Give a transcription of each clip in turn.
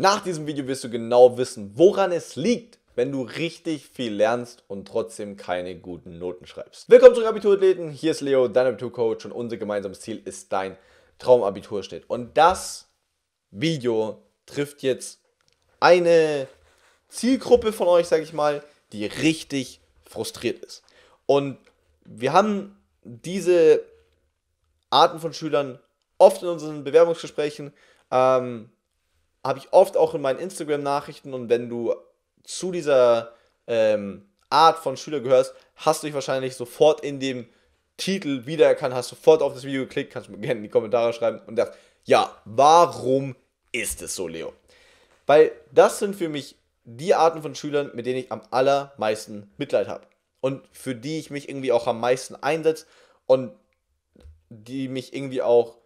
Nach diesem Video wirst du genau wissen, woran es liegt, wenn du richtig viel lernst und trotzdem keine guten Noten schreibst. Willkommen zurück Abiturathleten, hier ist Leo, dein Abiturcoach und unser gemeinsames Ziel ist dein Traumabiturschnitt. Und das Video trifft jetzt eine Zielgruppe von euch, sage ich mal, die richtig frustriert ist. Und wir haben diese Arten von Schülern oft in unseren Bewerbungsgesprächen. Ähm, habe ich oft auch in meinen Instagram-Nachrichten und wenn du zu dieser ähm, Art von Schüler gehörst, hast du dich wahrscheinlich sofort in dem Titel wiedererkannt, hast sofort auf das Video geklickt, kannst du mir gerne in die Kommentare schreiben und dacht, ja, warum ist es so, Leo? Weil das sind für mich die Arten von Schülern, mit denen ich am allermeisten Mitleid habe und für die ich mich irgendwie auch am meisten einsetze und die mich irgendwie auch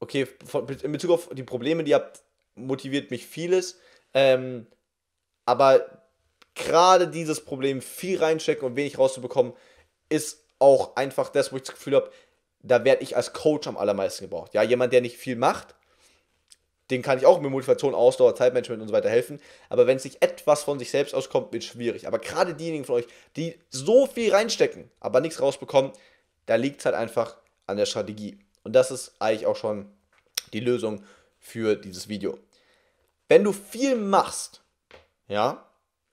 okay, von, in Bezug auf die Probleme, die ihr habt, motiviert mich vieles. Ähm, aber gerade dieses Problem viel reinstecken und wenig rauszubekommen, ist auch einfach das, wo ich das Gefühl habe, da werde ich als Coach am allermeisten gebraucht. Ja, jemand, der nicht viel macht, den kann ich auch mit Motivation, Ausdauer, Zeitmanagement und so weiter helfen. Aber wenn es nicht etwas von sich selbst auskommt, wird es schwierig. Aber gerade diejenigen von euch, die so viel reinstecken, aber nichts rausbekommen, da liegt es halt einfach an der Strategie. Und das ist eigentlich auch schon die Lösung für dieses Video. Wenn du viel machst, ja,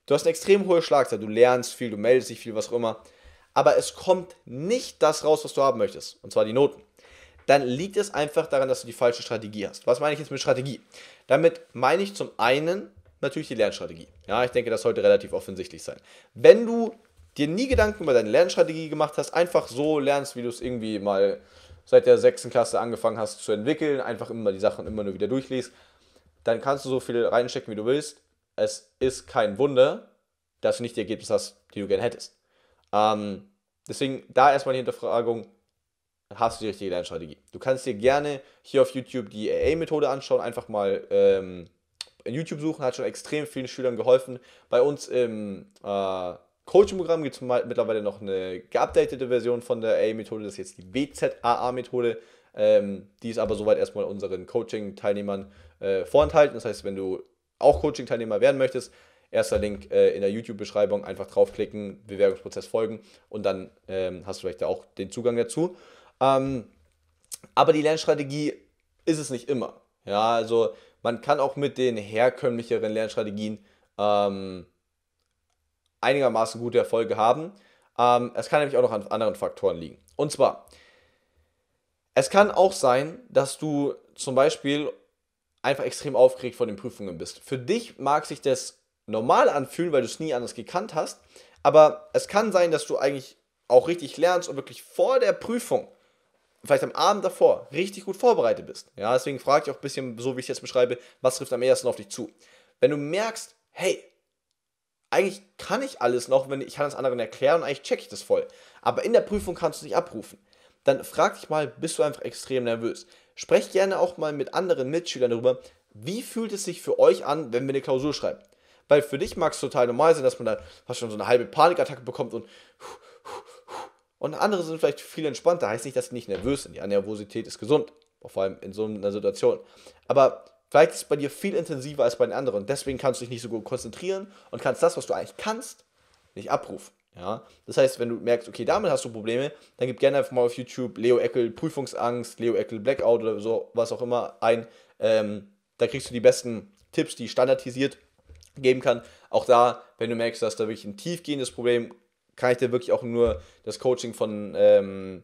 du hast eine extrem hohe Schlagzeit, du lernst viel, du meldest dich viel, was auch immer, aber es kommt nicht das raus, was du haben möchtest, und zwar die Noten, dann liegt es einfach daran, dass du die falsche Strategie hast. Was meine ich jetzt mit Strategie? Damit meine ich zum einen natürlich die Lernstrategie. Ja, ich denke, das sollte relativ offensichtlich sein. Wenn du dir nie Gedanken über deine Lernstrategie gemacht hast, einfach so lernst, wie du es irgendwie mal seit der sechsten Klasse angefangen hast zu entwickeln, einfach immer die Sachen immer nur wieder durchliest, dann kannst du so viel reinstecken, wie du willst. Es ist kein Wunder, dass du nicht die Ergebnisse hast, die du gerne hättest. Ähm, deswegen da erstmal die Hinterfragung, hast du die richtige Lernstrategie. Du kannst dir gerne hier auf YouTube die AA-Methode anschauen, einfach mal ähm, in YouTube suchen, hat schon extrem vielen Schülern geholfen. Bei uns im äh, Coaching-Programm gibt es mittlerweile noch eine geupdatete Version von der AA-Methode, das ist jetzt die WZAA-Methode. Ähm, die ist aber soweit erstmal unseren Coaching-Teilnehmern äh, vorenthalten. Das heißt, wenn du auch Coaching-Teilnehmer werden möchtest, erster Link äh, in der YouTube-Beschreibung, einfach draufklicken, Bewerbungsprozess folgen und dann ähm, hast du vielleicht da auch den Zugang dazu. Ähm, aber die Lernstrategie ist es nicht immer. Ja, also man kann auch mit den herkömmlicheren Lernstrategien ähm, einigermaßen gute Erfolge haben. Ähm, es kann nämlich auch noch an anderen Faktoren liegen. Und zwar, es kann auch sein, dass du zum Beispiel einfach extrem aufgeregt vor den Prüfungen bist. Für dich mag sich das normal anfühlen, weil du es nie anders gekannt hast, aber es kann sein, dass du eigentlich auch richtig lernst und wirklich vor der Prüfung, vielleicht am Abend davor, richtig gut vorbereitet bist. Ja, deswegen frage ich auch ein bisschen, so wie ich es jetzt beschreibe, was trifft am ersten auf dich zu. Wenn du merkst, hey, eigentlich kann ich alles noch, wenn ich, kann das anderen erklären und eigentlich checke ich das voll. Aber in der Prüfung kannst du dich abrufen. Dann frag dich mal, bist du einfach extrem nervös? Sprecht gerne auch mal mit anderen Mitschülern darüber, wie fühlt es sich für euch an, wenn wir eine Klausur schreiben? Weil für dich mag es total normal sein, dass man da fast schon so eine halbe Panikattacke bekommt und und andere sind vielleicht viel entspannter. Heißt nicht, dass sie nicht nervös sind. Die Nervosität ist gesund, vor allem in so einer Situation. Aber Vielleicht ist es bei dir viel intensiver als bei den anderen. Deswegen kannst du dich nicht so gut konzentrieren und kannst das, was du eigentlich kannst, nicht abrufen. Ja? Das heißt, wenn du merkst, okay, damit hast du Probleme, dann gib gerne einfach mal auf YouTube Leo Eckel Prüfungsangst, Leo Eckel Blackout oder so, was auch immer ein. Ähm, da kriegst du die besten Tipps, die ich standardisiert geben kann. Auch da, wenn du merkst, dass da wirklich ein tiefgehendes Problem, kann ich dir wirklich auch nur das Coaching von, ähm,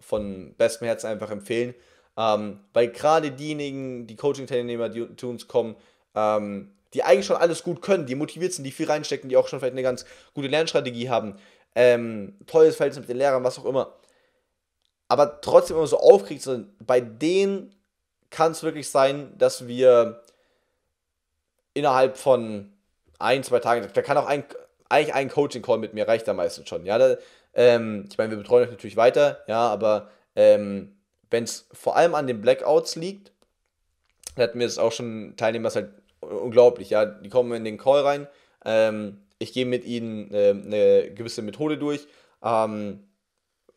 von bestem Herzen einfach empfehlen. Ähm, weil gerade diejenigen, die Coaching-Teilnehmer, die zu uns kommen, ähm, die eigentlich schon alles gut können, die motiviert sind, die viel reinstecken, die auch schon vielleicht eine ganz gute Lernstrategie haben, ähm, tolles Verhältnis mit den Lehrern, was auch immer, aber trotzdem immer so aufgeregt sind, bei denen kann es wirklich sein, dass wir innerhalb von ein, zwei Tagen, da kann auch ein, eigentlich ein Coaching-Call mit mir reicht da meistens schon, ja, da, ähm, ich meine, wir betreuen euch natürlich weiter, ja, aber ähm, wenn es vor allem an den Blackouts liegt, da hat mir das auch schon Teilnehmer, ist halt unglaublich, ja, die kommen in den Call rein, ähm, ich gehe mit ihnen äh, eine gewisse Methode durch, ähm,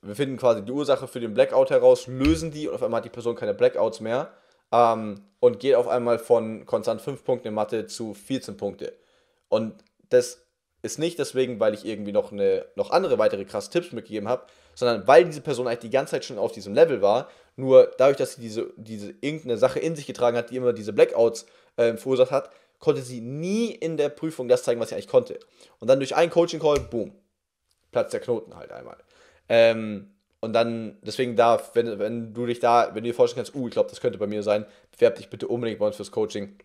wir finden quasi die Ursache für den Blackout heraus, lösen die und auf einmal hat die Person keine Blackouts mehr ähm, und geht auf einmal von konstant 5 Punkten in Mathe zu 14 Punkte. Und das ist nicht deswegen, weil ich irgendwie noch, eine, noch andere weitere krasse Tipps mitgegeben habe, sondern weil diese Person eigentlich die ganze Zeit schon auf diesem Level war, nur dadurch, dass sie diese, diese irgendeine Sache in sich getragen hat, die immer diese Blackouts äh, verursacht hat, konnte sie nie in der Prüfung das zeigen, was sie eigentlich konnte. Und dann durch einen Coaching-Call, boom, platzt der Knoten halt einmal. Ähm, und dann, deswegen da, wenn, wenn du dich da, wenn du dir vorstellen kannst, uh, ich glaube, das könnte bei mir sein, bewerb dich bitte unbedingt bei uns fürs Coaching,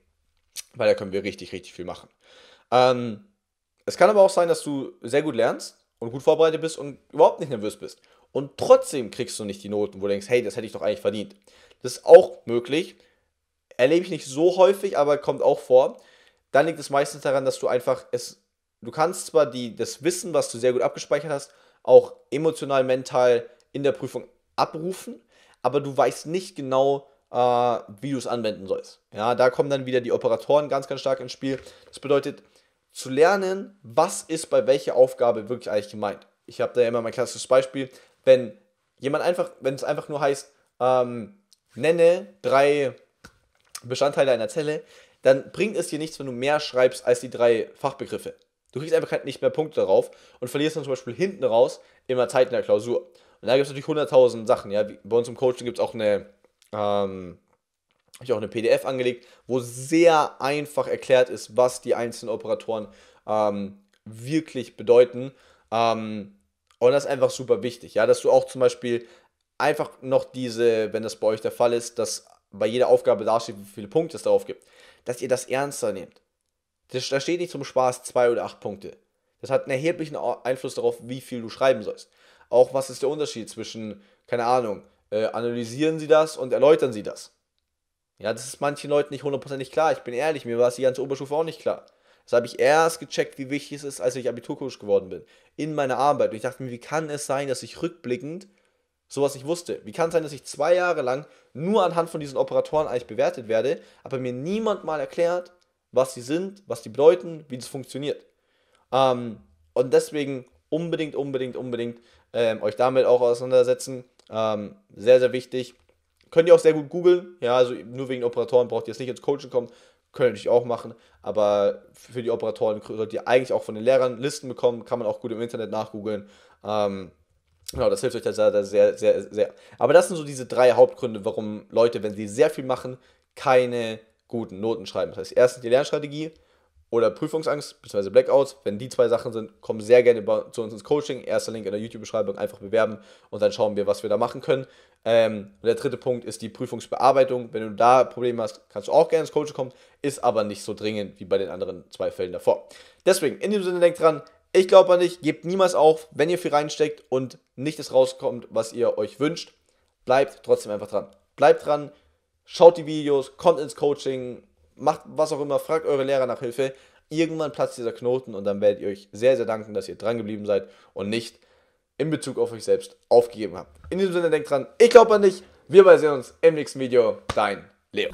weil da können wir richtig, richtig viel machen. Ähm, es kann aber auch sein, dass du sehr gut lernst und gut vorbereitet bist und überhaupt nicht nervös bist. Und trotzdem kriegst du nicht die Noten, wo du denkst, hey, das hätte ich doch eigentlich verdient. Das ist auch möglich. Erlebe ich nicht so häufig, aber kommt auch vor. Dann liegt es meistens daran, dass du einfach es, du kannst zwar die, das Wissen, was du sehr gut abgespeichert hast, auch emotional, mental in der Prüfung abrufen, aber du weißt nicht genau, äh, wie du es anwenden sollst. Ja, da kommen dann wieder die Operatoren ganz, ganz stark ins Spiel. Das bedeutet, zu lernen, was ist bei welcher Aufgabe wirklich eigentlich gemeint. Ich habe da immer mein klassisches Beispiel, wenn jemand einfach, wenn es einfach nur heißt, ähm, nenne drei Bestandteile einer Zelle, dann bringt es dir nichts, wenn du mehr schreibst als die drei Fachbegriffe. Du kriegst einfach nicht mehr Punkte darauf und verlierst dann zum Beispiel hinten raus immer Zeit in der Klausur. Und da gibt es natürlich 100.000 Sachen. Ja? Bei uns im Coaching gibt es auch eine, ähm, habe ich auch eine PDF angelegt, wo sehr einfach erklärt ist, was die einzelnen Operatoren ähm, wirklich bedeuten. Ähm, und das ist einfach super wichtig, ja, dass du auch zum Beispiel einfach noch diese, wenn das bei euch der Fall ist, dass bei jeder Aufgabe dasteht, wie viele Punkte es darauf gibt, dass ihr das ernster nehmt. Das, da steht nicht zum Spaß zwei oder acht Punkte. Das hat einen erheblichen Einfluss darauf, wie viel du schreiben sollst. Auch was ist der Unterschied zwischen, keine Ahnung, äh, analysieren sie das und erläutern sie das. Ja, das ist manchen Leuten nicht hundertprozentig klar. Ich bin ehrlich, mir war es die ganze Oberstufe auch nicht klar. Das habe ich erst gecheckt, wie wichtig es ist, als ich Abiturcoach geworden bin. In meiner Arbeit. Und ich dachte mir, wie kann es sein, dass ich rückblickend sowas nicht wusste? Wie kann es sein, dass ich zwei Jahre lang nur anhand von diesen Operatoren eigentlich bewertet werde, aber mir niemand mal erklärt, was sie sind, was die bedeuten, wie das funktioniert? Ähm, und deswegen unbedingt, unbedingt, unbedingt ähm, euch damit auch auseinandersetzen. Ähm, sehr, sehr wichtig. Könnt ihr auch sehr gut googeln. Ja, also nur wegen Operatoren braucht ihr jetzt nicht ins Coaching kommen. Könnt ihr natürlich auch machen, aber für die Operatoren solltet ihr eigentlich auch von den Lehrern Listen bekommen, kann man auch gut im Internet nachgoogeln. Ähm, genau, das hilft euch da sehr, sehr, sehr, sehr. Aber das sind so diese drei Hauptgründe, warum Leute, wenn sie sehr viel machen, keine guten Noten schreiben. Das heißt, erstens die Lernstrategie, oder Prüfungsangst bzw. Blackouts, wenn die zwei Sachen sind, kommen sehr gerne zu uns ins Coaching. Erster Link in der YouTube-Beschreibung, einfach bewerben und dann schauen wir, was wir da machen können. Ähm, der dritte Punkt ist die Prüfungsbearbeitung. Wenn du da Probleme hast, kannst du auch gerne ins Coaching kommen, ist aber nicht so dringend wie bei den anderen zwei Fällen davor. Deswegen, in diesem Sinne, denkt dran, ich glaube an dich, gebt niemals auf, wenn ihr viel reinsteckt und nicht das rauskommt, was ihr euch wünscht. Bleibt trotzdem einfach dran. Bleibt dran, schaut die Videos, kommt ins Coaching, macht was auch immer, fragt eure Lehrer nach Hilfe. Irgendwann platzt dieser Knoten und dann werdet ihr euch sehr, sehr danken, dass ihr dran geblieben seid und nicht in Bezug auf euch selbst aufgegeben habt. In diesem Sinne denkt dran, ich glaube an dich. Wir beide sehen uns im nächsten Video. Dein Leo.